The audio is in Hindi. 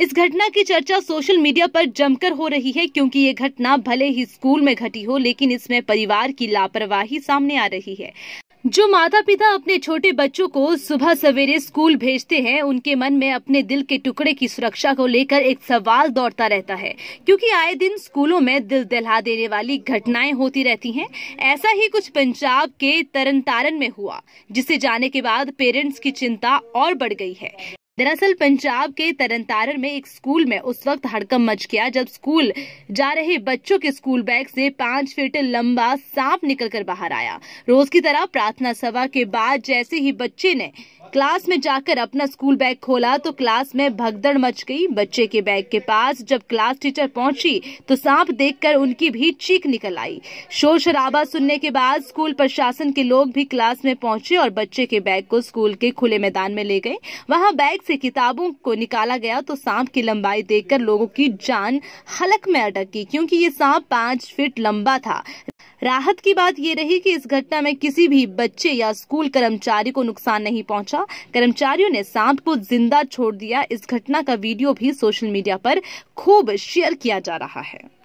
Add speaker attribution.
Speaker 1: इस घटना की चर्चा सोशल मीडिया पर जमकर हो रही है क्योंकि ये घटना भले ही स्कूल में घटी हो लेकिन इसमें परिवार की लापरवाही सामने आ रही है जो माता पिता अपने छोटे बच्चों को सुबह सवेरे स्कूल भेजते हैं उनके मन में अपने दिल के टुकड़े की सुरक्षा को लेकर एक सवाल दौड़ता रहता है क्योंकि आए दिन स्कूलों में दिल दहला देने वाली घटनाएं होती रहती हैं ऐसा ही कुछ पंजाब के तरन तारण में हुआ जिसे जाने के बाद पेरेंट्स की चिंता और बढ़ गई है दरअसल पंजाब के तरनतारन में एक स्कूल में उस वक्त हड़कम मच गया जब स्कूल जा रहे बच्चों के स्कूल बैग से पांच फीट लंबा सांप निकलकर बाहर आया रोज की तरह प्रार्थना सभा के बाद जैसे ही बच्चे ने क्लास में जाकर अपना स्कूल बैग खोला तो क्लास में भगदड़ मच गई बच्चे के बैग के पास जब क्लास टीचर पहुंची तो सांप देखकर उनकी भी चीख निकल आई शोर शराबा सुनने के बाद स्कूल प्रशासन के लोग भी क्लास में पहुंचे और बच्चे के बैग को स्कूल के खुले मैदान में ले गए वहां बैग से किताबों को निकाला गया तो सांप की लंबाई देखकर लोगों की जान हलक में अटक गई क्योंकि ये सांप पांच फीट लंबा था राहत की बात ये रही कि इस घटना में किसी भी बच्चे या स्कूल कर्मचारी को नुकसान नहीं पहुंचा कर्मचारियों ने सांप को जिंदा छोड़ दिया इस घटना का वीडियो भी सोशल मीडिया पर खूब शेयर किया जा रहा है